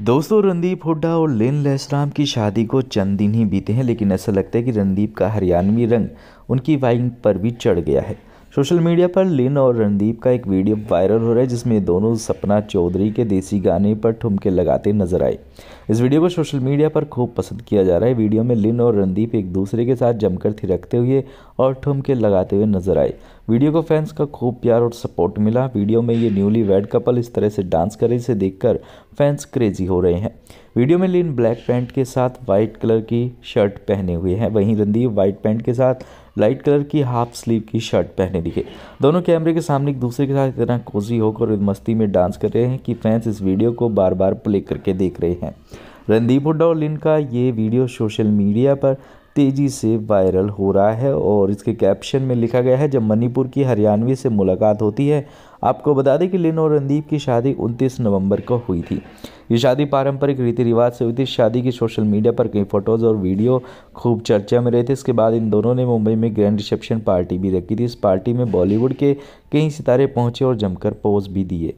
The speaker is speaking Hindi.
दोस्तों रणदीप हुड्डा और लेन लेसराम की शादी को चंद दिन ही बीते हैं लेकिन ऐसा लगता है कि रणदीप का हरियाणवी रंग उनकी वाइंग पर भी चढ़ गया है सोशल मीडिया पर लिन और रणदीप का एक वीडियो वायरल हो रहा है जिसमें दोनों सपना चौधरी के देसी गाने पर ठुमके लगाते नजर आए इस वीडियो को सोशल मीडिया पर खूब पसंद किया जा रहा है वीडियो में लिन और रणदीप एक दूसरे के साथ जमकर थिरकते हुए और ठुमके लगाते हुए नजर आए वीडियो को फैंस का खूब प्यार और सपोर्ट मिला वीडियो में ये न्यूली वेड कपल इस तरह से डांस करे इसे देखकर फैंस क्रेजी हो रहे हैं वीडियो में लीन ब्लैक पैंट के साथ वाइट कलर की शर्ट पहने हुए हैं वहीं रणदीप वाइट पैंट के साथ लाइट कलर की हाफ स्लीव की शर्ट पहने दिखे दोनों कैमरे के सामने एक दूसरे के साथ इतना कोजी होकर मस्ती में डांस कर रहे हैं कि फैंस इस वीडियो को बार बार प्ले करके देख रहे हैं रणदीप हुड्डा और लिन का ये वीडियो सोशल मीडिया पर तेज़ी से वायरल हो रहा है और इसके कैप्शन में लिखा गया है जब मणिपुर की हरियाणवी से मुलाकात होती है आपको बता दें कि लिन और रणदीप की शादी 29 नवंबर को हुई थी ये शादी पारंपरिक रीति रिवाज से हुई थी शादी की सोशल मीडिया पर कई फ़ोटोज़ और वीडियो खूब चर्चा में रहे थे इसके बाद इन दोनों ने मुंबई में ग्रैंड रिसेप्शन पार्टी भी रखी थी इस पार्टी में बॉलीवुड के कई सितारे पहुँचे और जमकर पोज भी दिए